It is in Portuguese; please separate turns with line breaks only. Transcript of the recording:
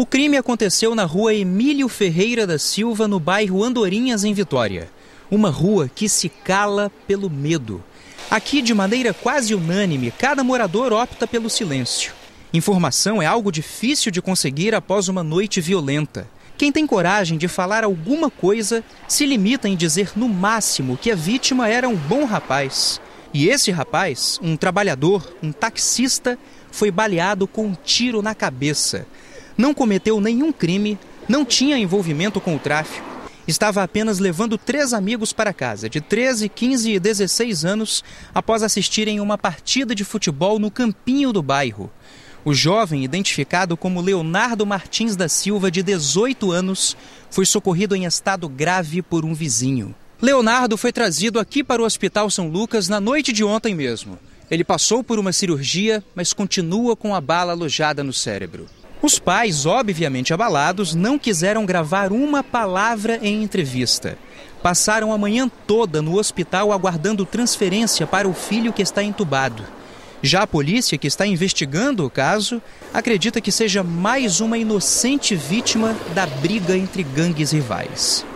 O crime aconteceu na rua Emílio Ferreira da Silva, no bairro Andorinhas, em Vitória. Uma rua que se cala pelo medo. Aqui, de maneira quase unânime, cada morador opta pelo silêncio. Informação é algo difícil de conseguir após uma noite violenta. Quem tem coragem de falar alguma coisa se limita em dizer no máximo que a vítima era um bom rapaz. E esse rapaz, um trabalhador, um taxista, foi baleado com um tiro na cabeça não cometeu nenhum crime, não tinha envolvimento com o tráfico, estava apenas levando três amigos para casa, de 13, 15 e 16 anos, após assistirem uma partida de futebol no campinho do bairro. O jovem, identificado como Leonardo Martins da Silva, de 18 anos, foi socorrido em estado grave por um vizinho. Leonardo foi trazido aqui para o Hospital São Lucas na noite de ontem mesmo. Ele passou por uma cirurgia, mas continua com a bala alojada no cérebro. Os pais, obviamente abalados, não quiseram gravar uma palavra em entrevista. Passaram a manhã toda no hospital aguardando transferência para o filho que está entubado. Já a polícia, que está investigando o caso, acredita que seja mais uma inocente vítima da briga entre gangues rivais.